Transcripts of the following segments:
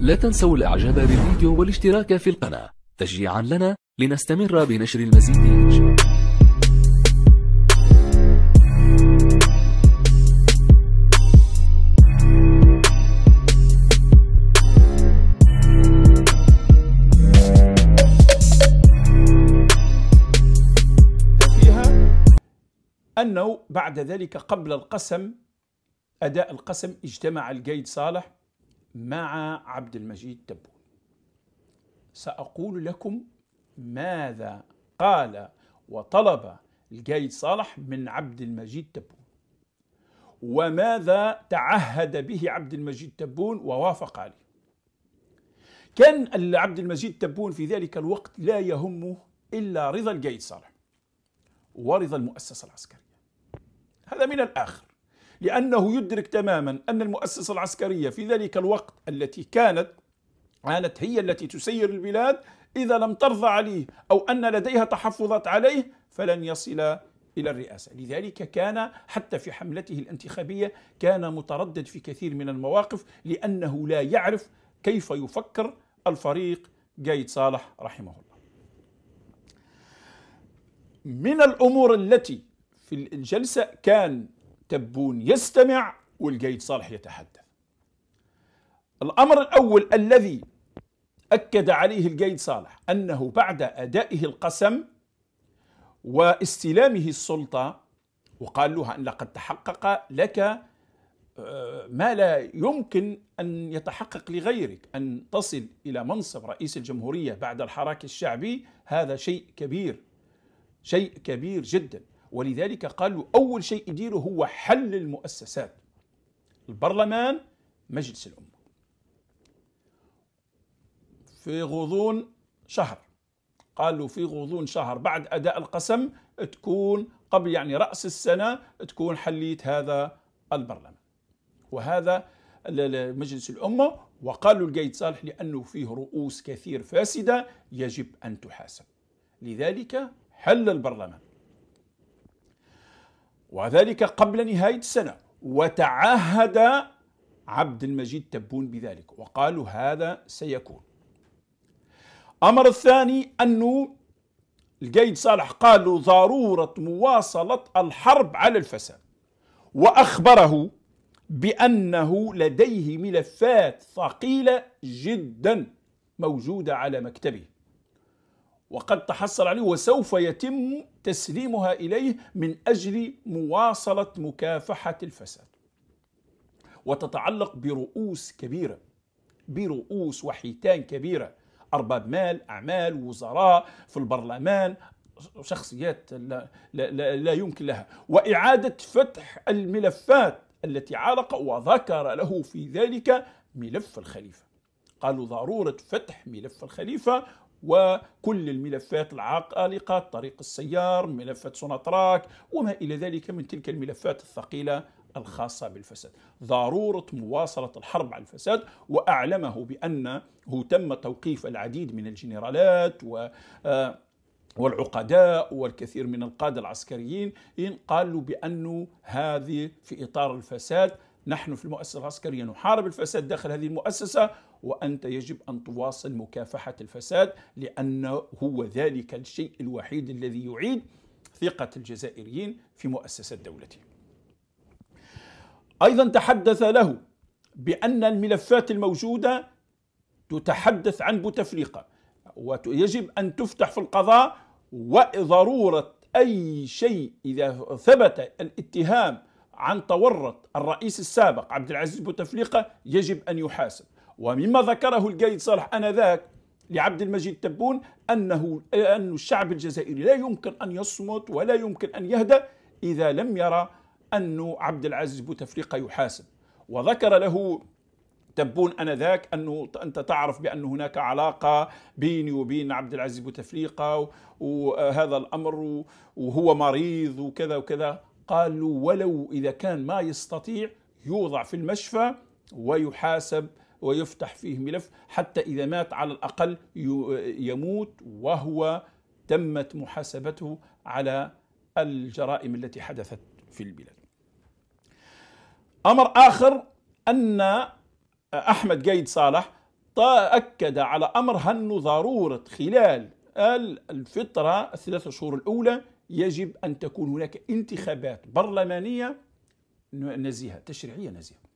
لا تنسوا الاعجاب بالفيديو والاشتراك في القناة تشجيعا لنا لنستمر بنشر المزيد أنه بعد ذلك قبل القسم أداء القسم اجتمع القيد صالح مع عبد المجيد تبون سأقول لكم ماذا قال وطلب القايد صالح من عبد المجيد تبون وماذا تعهد به عبد المجيد تبون ووافق عليه كان عبد المجيد تبون في ذلك الوقت لا يهمه إلا رضا القايد صالح ورضا المؤسسة العسكرية هذا من الآخر لأنه يدرك تماما أن المؤسسة العسكرية في ذلك الوقت التي كانت كانت هي التي تسير البلاد إذا لم ترضى عليه أو أن لديها تحفظات عليه فلن يصل إلى الرئاسة لذلك كان حتى في حملته الانتخابية كان متردد في كثير من المواقف لأنه لا يعرف كيف يفكر الفريق جايد صالح رحمه الله من الأمور التي في الجلسة كان تبون يستمع والقايد صالح يتحدث الأمر الأول الذي أكد عليه القايد صالح أنه بعد أدائه القسم واستلامه السلطة وقال له أن لقد تحقق لك آه، ما لا يمكن أن يتحقق لغيرك أن تصل إلى منصب رئيس الجمهورية بعد الحراك الشعبي هذا شيء كبير شيء كبير جدا ولذلك قالوا أول شيء يديره هو حل المؤسسات البرلمان مجلس الأمة في غضون شهر قالوا في غضون شهر بعد أداء القسم تكون قبل يعني رأس السنة تكون حليت هذا البرلمان وهذا مجلس الأمة وقالوا القايد صالح لأنه فيه رؤوس كثير فاسدة يجب أن تحاسب لذلك حل البرلمان وذلك قبل نهاية السنة وتعهد عبد المجيد تبون بذلك وقالوا هذا سيكون أمر الثاني أنه القايد صالح قالوا ضرورة مواصلة الحرب على الفساد وأخبره بأنه لديه ملفات ثقيلة جدا موجودة على مكتبه وقد تحصل عليه وسوف يتم تسليمها اليه من اجل مواصله مكافحه الفساد. وتتعلق برؤوس كبيره برؤوس وحيتان كبيره ارباب مال، اعمال، وزراء في البرلمان، شخصيات لا, لا, لا يمكن لها، واعاده فتح الملفات التي عالق وذكر له في ذلك ملف الخليفه. قالوا ضروره فتح ملف الخليفه وكل الملفات العالقة طريق السيار ملفات سوناتراك وما إلى ذلك من تلك الملفات الثقيلة الخاصة بالفساد ضرورة مواصلة الحرب على الفساد وأعلمه بأنه تم توقيف العديد من الجنرالات و آه، والعقداء والكثير من القادة العسكريين قالوا بأنه هذه في إطار الفساد نحن في المؤسسة العسكرية نحارب الفساد داخل هذه المؤسسة وأنت يجب أن تواصل مكافحة الفساد لأنه هو ذلك الشيء الوحيد الذي يعيد ثقة الجزائريين في مؤسسة دولتهم أيضا تحدث له بأن الملفات الموجودة تتحدث عن بوتفليقة ويجب أن تفتح في القضاء وضرورة أي شيء إذا ثبت الاتهام عن تورط الرئيس السابق عبد العزيز بوتفليقة يجب أن يحاسب ومما ذكره القايد صالح آنذاك لعبد المجيد تبون أنه أن الشعب الجزائري لا يمكن أن يصمت ولا يمكن أن يهدأ إذا لم يرى أن عبد العزيز بوتفليقة يحاسب وذكر له تبون انذاك انه انت تعرف بان هناك علاقه بيني وبين عبد العزيز بوتفليقه وهذا الامر وهو مريض وكذا وكذا قالوا ولو إذا كان ما يستطيع يوضع في المشفى ويحاسب ويفتح فيه ملف حتى إذا مات على الأقل يموت وهو تمت محاسبته على الجرائم التي حدثت في البلاد أمر آخر أن أحمد قيد صالح أكد على أمر أنه ضرورة خلال الفترة الثلاثة شهور الأولى يجب أن تكون هناك انتخابات برلمانية نزيهة تشريعية نزيهة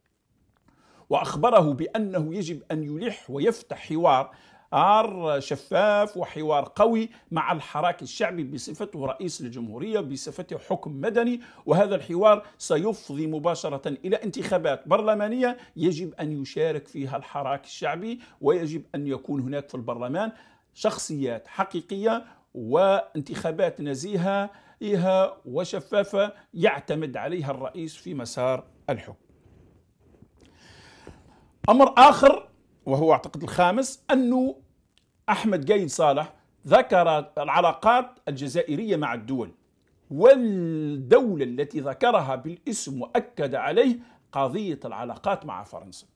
وأخبره بأنه يجب أن يلح ويفتح حوار حوار شفاف وحوار قوي مع الحراك الشعبي بصفته رئيس الجمهورية بصفته حكم مدني وهذا الحوار سيفضي مباشرة إلى انتخابات برلمانية يجب أن يشارك فيها الحراك الشعبي ويجب أن يكون هناك في البرلمان شخصيات حقيقية وانتخابات نزيهة وشفافة يعتمد عليها الرئيس في مسار الحكم أمر آخر وهو أعتقد الخامس أنه أحمد قايد صالح ذكر العلاقات الجزائرية مع الدول والدولة التي ذكرها بالاسم وأكد عليه قضية العلاقات مع فرنسا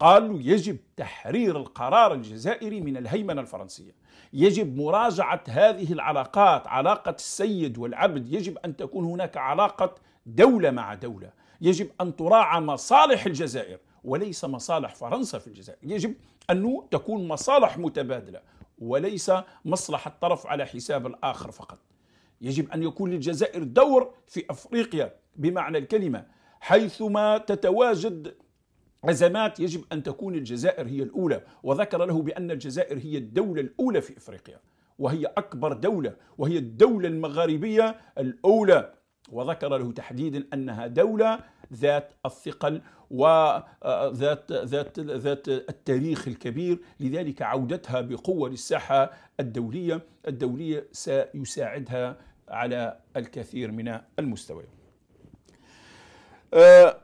قالوا يجب تحرير القرار الجزائري من الهيمنة الفرنسية يجب مراجعة هذه العلاقات علاقة السيد والعبد يجب أن تكون هناك علاقة دولة مع دولة يجب أن تراعى مصالح الجزائر وليس مصالح فرنسا في الجزائر يجب أن تكون مصالح متبادلة وليس مصلحة الطرف على حساب الآخر فقط يجب أن يكون للجزائر دور في أفريقيا بمعنى الكلمة حيثما تتواجد أزمات يجب أن تكون الجزائر هي الأولى وذكر له بأن الجزائر هي الدولة الأولى في إفريقيا وهي أكبر دولة وهي الدولة المغاربية الأولى وذكر له تحديدا أنها دولة ذات الثقل وذات آه، ذات ذات التاريخ الكبير لذلك عودتها بقوة للساحة الدولية الدولية سيساعدها على الكثير من المستويات آه،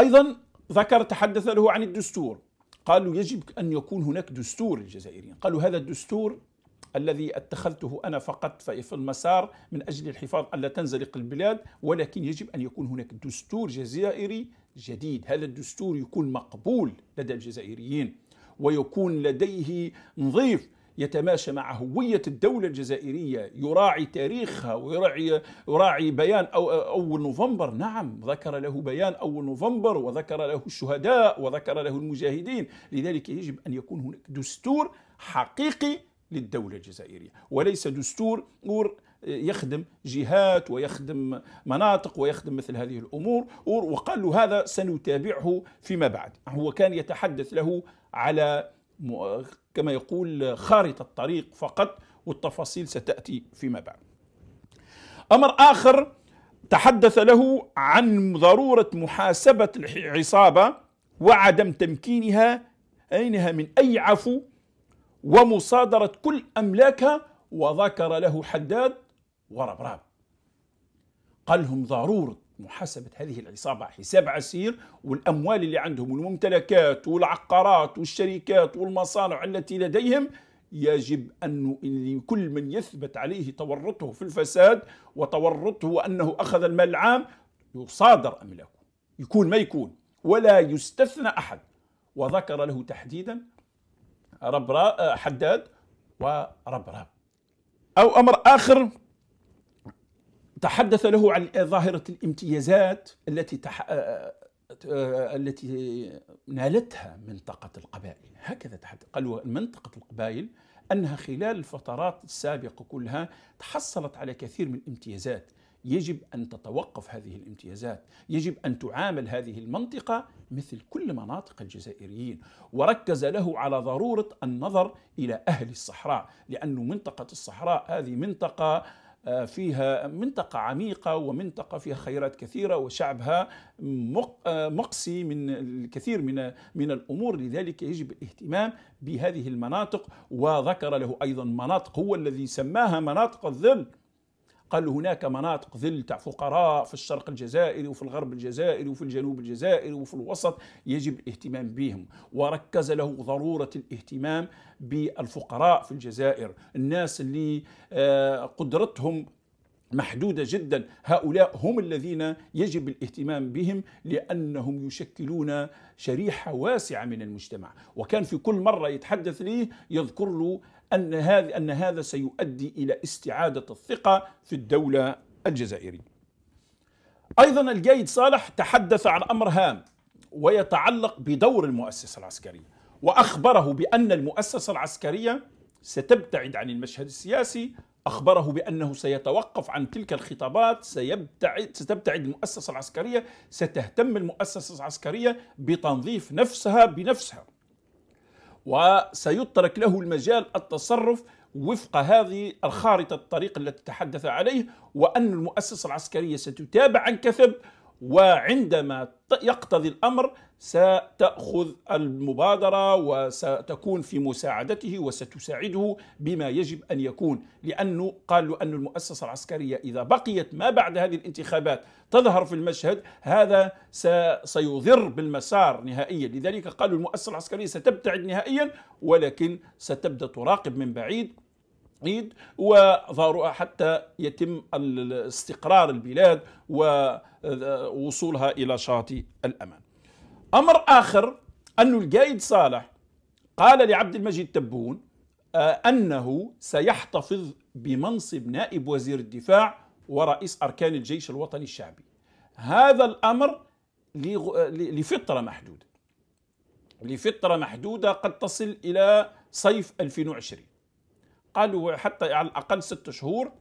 أيضا ذكر تحدث له عن الدستور قالوا يجب أن يكون هناك دستور للجزائريين قالوا هذا الدستور الذي اتخذته أنا فقط في المسار من أجل الحفاظ ألا تنزلق البلاد ولكن يجب أن يكون هناك دستور جزائري جديد هذا الدستور يكون مقبول لدى الجزائريين ويكون لديه نظيف يتماشى مع هوية الدولة الجزائرية يراعي تاريخها ويراعي يراعي بيان أو أول نوفمبر نعم ذكر له بيان أول نوفمبر وذكر له الشهداء وذكر له المجاهدين لذلك يجب أن يكون هناك دستور حقيقي للدولة الجزائرية وليس دستور يخدم جهات ويخدم مناطق ويخدم مثل هذه الامور وقال له هذا سنتابعه فيما بعد هو كان يتحدث له على كما يقول خارطة طريق فقط والتفاصيل ستأتي فيما بعد أمر آخر تحدث له عن ضرورة محاسبة العصابة وعدم تمكينها أينها من أي عفو ومصادرة كل أملاكها وذكر له حداد وربراب قال لهم ضرورة محاسبة هذه العصابة حساب عسير والأموال اللي عندهم والممتلكات والعقارات والشركات والمصانع التي لديهم يجب أن كل من يثبت عليه تورطه في الفساد وتورطه أنه أخذ المال العام يصادر أملاكه يكون ما يكون ولا يستثنى أحد وذكر له تحديدا رب حداد راب أو أمر آخر تحدث له عن ظاهرة الامتيازات التي تح... آه، آه، التي نالتها منطقة القبائل هكذا تحدث قالوا منطقة القبائل أنها خلال الفترات السابقة كلها تحصلت على كثير من الامتيازات يجب أن تتوقف هذه الامتيازات يجب أن تعامل هذه المنطقة مثل كل مناطق الجزائريين وركز له على ضرورة النظر إلى أهل الصحراء لأن منطقة الصحراء هذه منطقة آه، فيها منطقة عميقة ومنطقة فيها خيرات كثيرة وشعبها مقصي آه، من الكثير من من الأمور لذلك يجب الاهتمام بهذه المناطق وذكر له أيضا مناطق هو الذي سماها مناطق الظل قال هناك مناطق ذل تاع فقراء في الشرق الجزائري وفي الغرب الجزائري وفي الجنوب الجزائري وفي الوسط يجب الاهتمام بهم وركز له ضرورة الاهتمام بالفقراء في الجزائر الناس اللي آه، قدرتهم محدودة جدا هؤلاء هم الذين يجب الاهتمام بهم لأنهم يشكلون شريحة واسعة من المجتمع وكان في كل مرة يتحدث ليه يذكر له أن هذا, أن هذا سيؤدي إلى استعادة الثقة في الدولة الجزائرية أيضا الجيد صالح تحدث عن أمر هام ويتعلق بدور المؤسسة العسكرية وأخبره بأن المؤسسة العسكرية ستبتعد عن المشهد السياسي أخبره بأنه سيتوقف عن تلك الخطابات سيبتعد ستبتعد المؤسسة العسكرية ستهتم المؤسسة العسكرية بتنظيف نفسها بنفسها وسيترك له المجال التصرف وفق هذه الخارطة الطريق التي تحدث عليه وأن المؤسسة العسكرية ستتابع عن كثب وعندما يقتضي الامر ستاخذ المبادره وستكون في مساعدته وستساعده بما يجب ان يكون لانه قالوا ان المؤسسه العسكريه اذا بقيت ما بعد هذه الانتخابات تظهر في المشهد هذا سيضر بالمسار نهائيا لذلك قالوا المؤسسه العسكريه ستبتعد نهائيا ولكن ستبدا تراقب من بعيد التفقيد وظهرها حتى يتم استقرار البلاد ووصولها إلى شاطئ الأمان أمر آخر أن القائد صالح قال لعبد المجيد تبون آه، أنه سيحتفظ بمنصب نائب وزير الدفاع ورئيس أركان الجيش الوطني الشعبي هذا الأمر آه، لفترة محدودة لفترة محدودة قد تصل إلى صيف 2020 قالوا حتى على الأقل ست شهور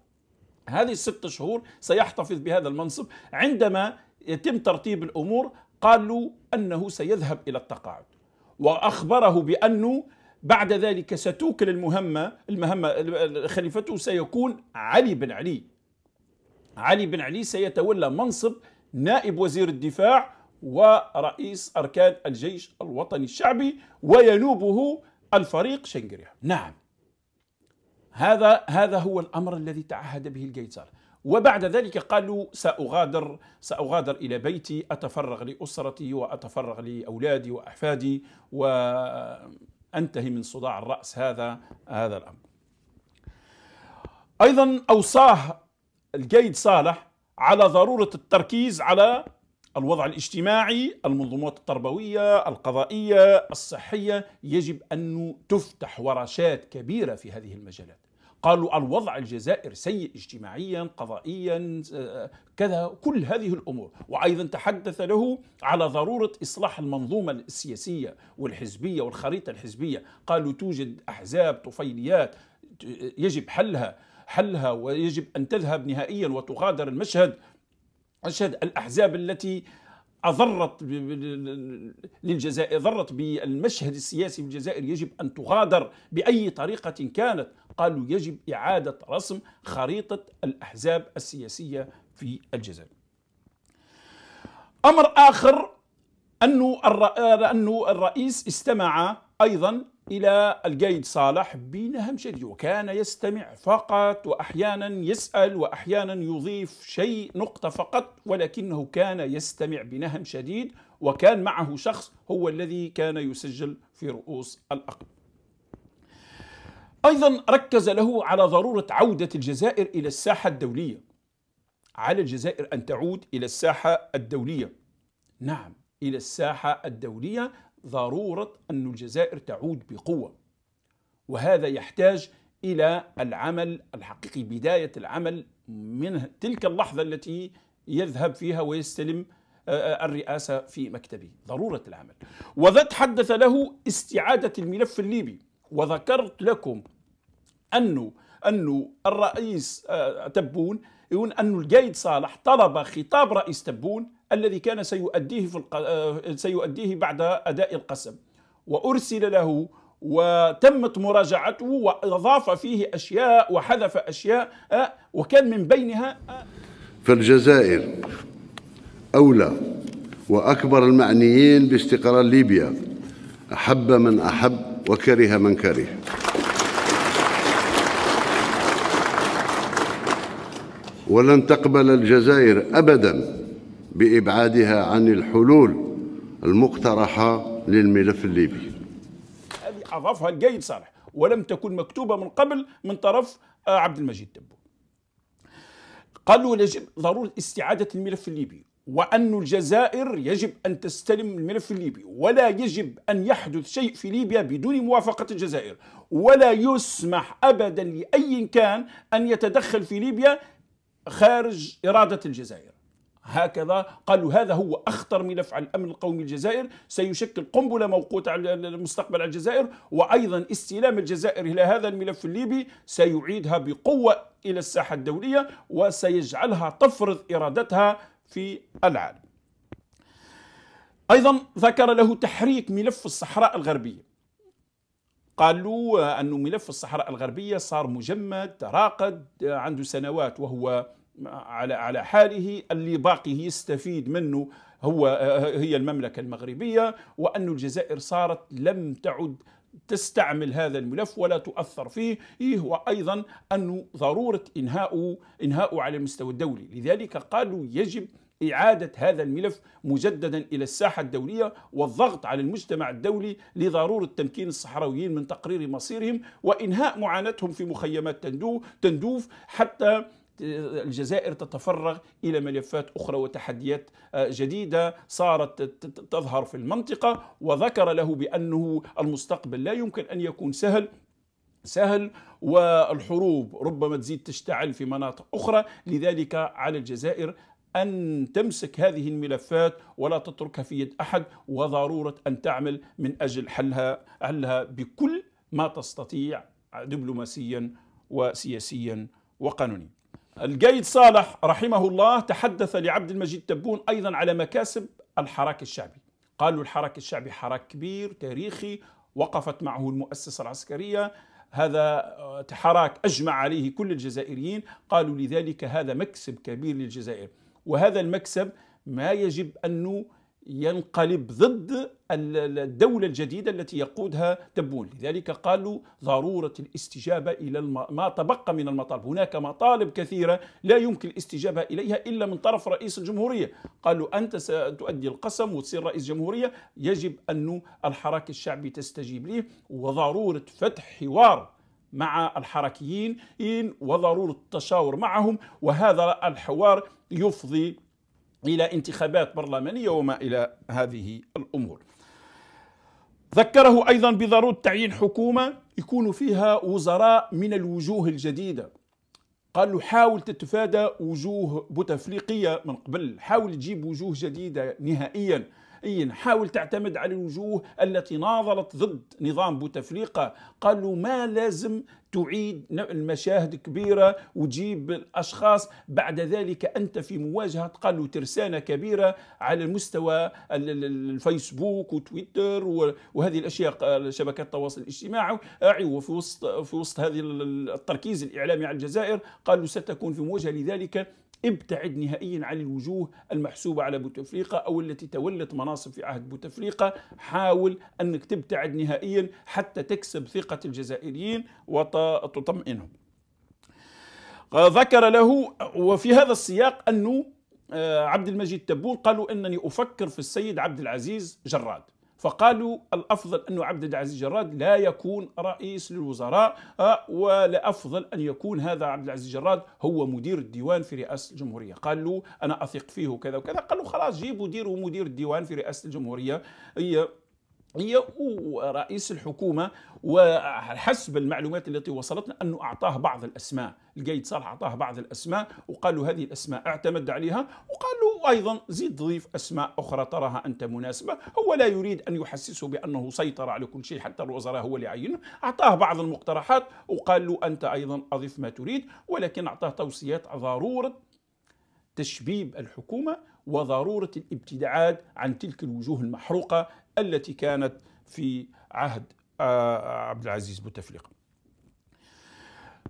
هذه الست شهور سيحتفظ بهذا المنصب عندما يتم ترتيب الأمور قالوا أنه سيذهب إلى التقاعد وأخبره بأنه بعد ذلك ستوكل المهمة المهمة خليفته سيكون علي بن علي علي بن علي سيتولى منصب نائب وزير الدفاع ورئيس أركان الجيش الوطني الشعبي وينوبه الفريق شنقريع نعم هذا هذا هو الامر الذي تعهد به القيصر وبعد ذلك قالوا ساغادر ساغادر الى بيتي اتفرغ لاسرتي واتفرغ لاولادي واحفادي وانتهي من صداع الراس هذا هذا الامر. ايضا اوصاه القيد صالح على ضروره التركيز على الوضع الاجتماعي، المنظومات التربويه، القضائيه، الصحيه، يجب ان تفتح ورشات كبيره في هذه المجالات. قالوا الوضع الجزائر سيء اجتماعيا قضائيا آه، آه، كذا كل هذه الامور وايضا تحدث له على ضروره اصلاح المنظومه السياسيه والحزبيه والخريطه الحزبيه قالوا توجد احزاب طفيليات آه، يجب حلها حلها ويجب ان تذهب نهائيا وتغادر المشهد أشهد الأحزاب التي أضرت للجزائر ضرت بالمشهد السياسي في الجزائر يجب أن تغادر بأي طريقة كانت قالوا يجب إعادة رسم خريطة الأحزاب السياسية في الجزائر أمر آخر أنه آه، الرئيس استمع أيضا إلى القايد صالح بنهم شديد وكان يستمع فقط وأحيانا يسأل وأحيانا يضيف شيء نقطة فقط ولكنه كان يستمع بنهم شديد وكان معه شخص هو الذي كان يسجل في رؤوس الأقل أيضا ركز له على ضرورة عودة الجزائر إلى الساحة الدولية على الجزائر أن تعود إلى الساحة الدولية نعم إلى الساحة الدولية ضروره ان الجزائر تعود بقوه وهذا يحتاج الى العمل الحقيقي بدايه العمل من تلك اللحظه التي يذهب فيها ويستلم آه، آه، الرئاسه في مكتبه ضروره العمل وذا تحدث له استعاده الملف الليبي وذكرت لكم انه انه الرئيس آه، تبون يقول انه القايد صالح طلب خطاب رئيس تبون الذي كان سيؤديه في الق... آه، سيؤديه بعد اداء القسم وارسل له وتمت مراجعته واضاف فيه اشياء وحذف اشياء وكان من بينها آه، فالجزائر اولى واكبر المعنيين باستقرار ليبيا احب من احب وكره من كره ولن تقبل الجزائر ابدا بإبعادها عن الحلول المقترحة للملف الليبي أضافها الجيد صالح ولم تكن مكتوبة من قبل من طرف آه، عبد المجيد تبو قالوا يجب ضرورة استعادة الملف الليبي وأن الجزائر يجب أن تستلم الملف الليبي ولا يجب أن يحدث شيء في ليبيا بدون موافقة الجزائر ولا يسمح أبدا لأي كان أن يتدخل في ليبيا خارج إرادة الجزائر هكذا قالوا هذا هو أخطر ملف على الأمن القومي الجزائر سيشكل قنبلة موقوتة على المستقبل على الجزائر وأيضا استلام الجزائر إلى هذا الملف الليبي سيعيدها بقوة إلى الساحة الدولية وسيجعلها تفرض إرادتها في العالم أيضا ذكر له تحريك ملف الصحراء الغربية قالوا أن ملف الصحراء الغربية صار مجمد تراقد عنده سنوات وهو على على حاله اللي باقي يستفيد منه هو هي المملكه المغربيه وأن الجزائر صارت لم تعد تستعمل هذا الملف ولا تؤثر فيه إيه، وأيضا أنه ضرورة إنهاء إنهاء على المستوى الدولي لذلك قالوا يجب إعادة هذا الملف مجددا إلى الساحة الدولية والضغط على المجتمع الدولي لضرورة تمكين الصحراويين من تقرير مصيرهم وإنهاء معاناتهم في مخيمات تندوف حتى الجزائر تتفرغ الى ملفات اخرى وتحديات آه، جديده صارت تظهر في المنطقه وذكر له بانه المستقبل لا يمكن ان يكون سهل سهل والحروب ربما تزيد تشتعل في مناطق اخرى لذلك على الجزائر أن تمسك هذه الملفات ولا تتركها في يد أحد وضرورة أن تعمل من أجل حلها حلها بكل ما تستطيع دبلوماسيا وسياسيا وقانونيا القايد صالح رحمه الله تحدث لعبد المجيد تبون أيضا على مكاسب الحراك الشعبي قالوا الحراك الشعبي حراك كبير تاريخي وقفت معه المؤسسة العسكرية هذا آه، حراك أجمع عليه كل الجزائريين قالوا لذلك هذا مكسب كبير للجزائر وهذا المكسب ما يجب أنه ينقلب ضد الدولة الجديدة التي يقودها تبون لذلك قالوا ضرورة الاستجابة إلى ما تبقى من المطالب هناك مطالب كثيرة لا يمكن الاستجابة إليها إلا من طرف رئيس الجمهورية قالوا أنت ستؤدي القسم وتصير رئيس جمهورية يجب أن الحراك الشعبي تستجيب له وضرورة فتح حوار مع الحركيين وضرورة التشاور معهم وهذا الحوار يفضي إلى انتخابات برلمانية وما إلى هذه الأمور ذكره أيضا بضرورة تعيين حكومة يكون فيها وزراء من الوجوه الجديدة قال له حاول تتفادى وجوه بوتفليقية من قبل حاول تجيب وجوه جديدة نهائيا إيه، حاول تعتمد على الوجوه التي ناضلت ضد نظام بوتفليقة قالوا ما لازم تعيد المشاهد كبيرة وتجيب الأشخاص بعد ذلك أنت في مواجهة قالوا ترسانة كبيرة على المستوى الفيسبوك وتويتر وهذه الأشياء شبكات التواصل الاجتماعي وفي وسط, في وسط هذه التركيز الإعلامي على الجزائر قالوا ستكون في مواجهة لذلك ابتعد نهائيا عن الوجوه المحسوبة على بوتفليقة أو التي تولت مناصب في عهد بوتفليقة حاول أنك تبتعد نهائيا حتى تكسب ثقة الجزائريين وتطمئنهم ذكر له وفي هذا السياق أنه آه، عبد المجيد تبون قالوا انني افكر في السيد عبد العزيز جراد فقالوا الافضل ان عبد العزيز جراد لا يكون رئيس للوزراء آه، ولا افضل ان يكون هذا عبد العزيز جراد هو مدير الديوان في رئاسه الجمهوريه قال له انا اثق فيه وكذا وكذا قال له خلاص جيبوا ديروا مدير الديوان في رئاسه الجمهوريه هي ورئيس الحكومة وحسب المعلومات التي وصلتنا أنه أعطاه بعض الأسماء القايد صالح أعطاه بعض الأسماء وقالوا هذه الأسماء اعتمد عليها وقالوا أيضا زيد ضيف أسماء أخرى تراها أنت مناسبة هو لا يريد أن يحسسه بأنه سيطر على كل شيء حتى الوزراء هو اللي عينه أعطاه بعض المقترحات وقال له أنت أيضا أضف ما تريد ولكن أعطاه توصيات ضرورة تشبيب الحكومة وضروره الابتعاد عن تلك الوجوه المحروقه التي كانت في عهد آه، عبد العزيز بوتفليقه.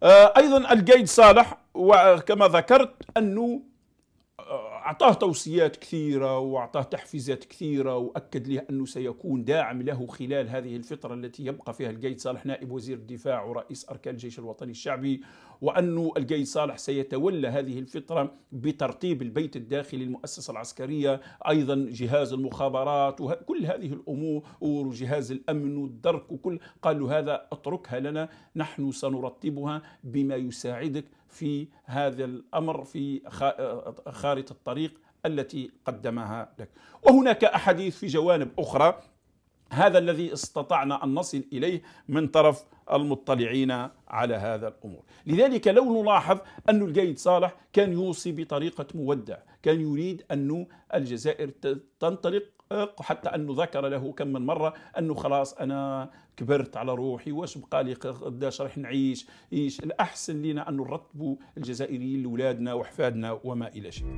آه، ايضا القيد صالح وكما ذكرت انه آه، أعطاه توصيات كثيرة وأعطاه تحفيزات كثيرة وأكد له أنه سيكون داعم له خلال هذه الفترة التي يبقى فيها القيد صالح نائب وزير الدفاع ورئيس أركان الجيش الوطني الشعبي وأنه القيد صالح سيتولى هذه الفترة بترتيب البيت الداخلي المؤسسة العسكرية أيضا جهاز المخابرات وكل هذه الأمور وجهاز الأمن والدرك وكل قالوا هذا اتركها لنا نحن سنرتبها بما يساعدك في هذا الامر في خارطه الطريق التي قدمها لك وهناك احاديث في جوانب اخرى هذا الذي استطعنا ان نصل اليه من طرف المطلعين على هذا الامور، لذلك لو نلاحظ ان القايد صالح كان يوصي بطريقه مودع، كان يريد ان الجزائر تنطلق يحقق وحتى أنه ذكر له كم من مرة أنه خلاص أنا كبرت على روحي واش بقى لي قداش راح نعيش إيش الأحسن لنا أن نرتبوا الجزائريين لأولادنا وأحفادنا وما إلى شيء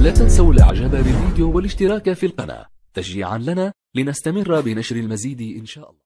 لا تنسوا الاعجاب بالفيديو والاشتراك في القناة تشجيعا لنا لنستمر بنشر المزيد إن شاء الله